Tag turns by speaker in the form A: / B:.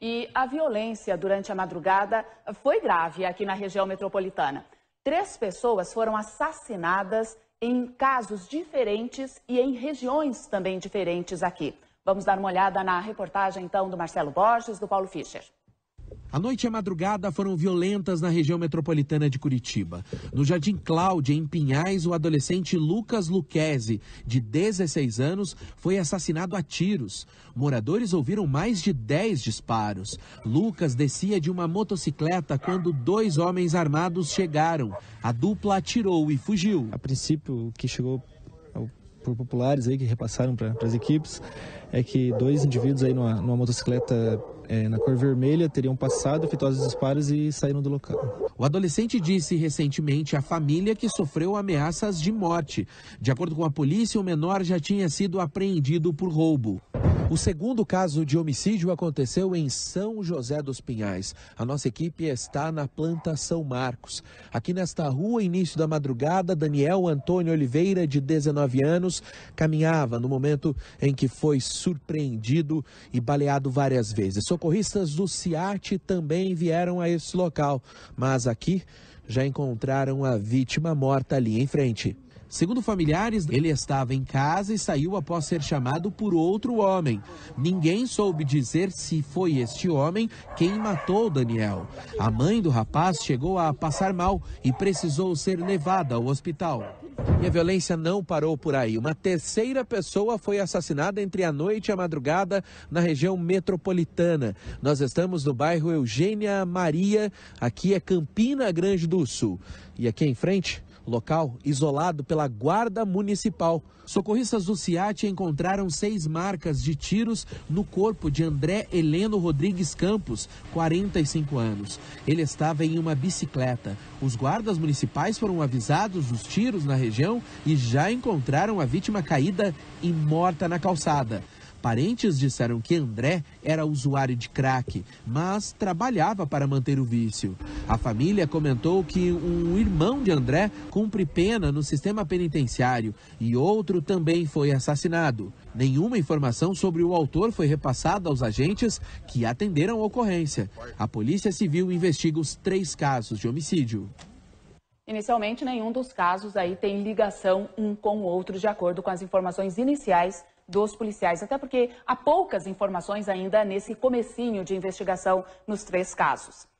A: e a violência durante a madrugada foi grave aqui na região metropolitana. Três pessoas foram assassinadas em casos diferentes e em regiões também diferentes aqui. Vamos dar uma olhada na reportagem, então, do Marcelo Borges, do Paulo Fischer.
B: A noite e a madrugada foram violentas na região metropolitana de Curitiba. No Jardim Cláudia, em Pinhais, o adolescente Lucas Luquezzi, de 16 anos, foi assassinado a tiros. Moradores ouviram mais de 10 disparos. Lucas descia de uma motocicleta quando dois homens armados chegaram. A dupla atirou e fugiu. A princípio, o que chegou por populares aí que repassaram para as equipes, é que dois indivíduos aí numa, numa motocicleta é, na cor vermelha teriam passado, efetuado os disparos e saíram do local. O adolescente disse recentemente à família que sofreu ameaças de morte. De acordo com a polícia, o menor já tinha sido apreendido por roubo. O segundo caso de homicídio aconteceu em São José dos Pinhais. A nossa equipe está na planta São Marcos. Aqui nesta rua, início da madrugada, Daniel Antônio Oliveira, de 19 anos, caminhava no momento em que foi surpreendido e baleado várias vezes. Socorristas do CIAT também vieram a esse local, mas aqui já encontraram a vítima morta ali em frente. Segundo familiares, ele estava em casa e saiu após ser chamado por outro homem. Ninguém soube dizer se foi este homem quem matou Daniel. A mãe do rapaz chegou a passar mal e precisou ser levada ao hospital. E a violência não parou por aí. Uma terceira pessoa foi assassinada entre a noite e a madrugada na região metropolitana. Nós estamos no bairro Eugênia Maria, aqui é Campina Grande do Sul. E aqui em frente, local isolado pela Guarda Municipal. Socorristas do CIAT encontraram seis marcas de tiros no corpo de André Heleno Rodrigues Campos, 45 anos. Ele estava em uma bicicleta. Os guardas municipais foram avisados dos tiros na região e já encontraram a vítima caída e morta na calçada. Parentes disseram que André era usuário de crack, mas trabalhava para manter o vício. A família comentou que um irmão de André cumpre pena no sistema penitenciário e outro também foi assassinado. Nenhuma informação sobre o autor foi repassada aos agentes que atenderam a ocorrência. A Polícia Civil investiga os três casos de homicídio.
A: Inicialmente, nenhum dos casos aí tem ligação um com o outro, de acordo com as informações iniciais dos policiais, até porque há poucas informações ainda nesse comecinho de investigação nos três casos.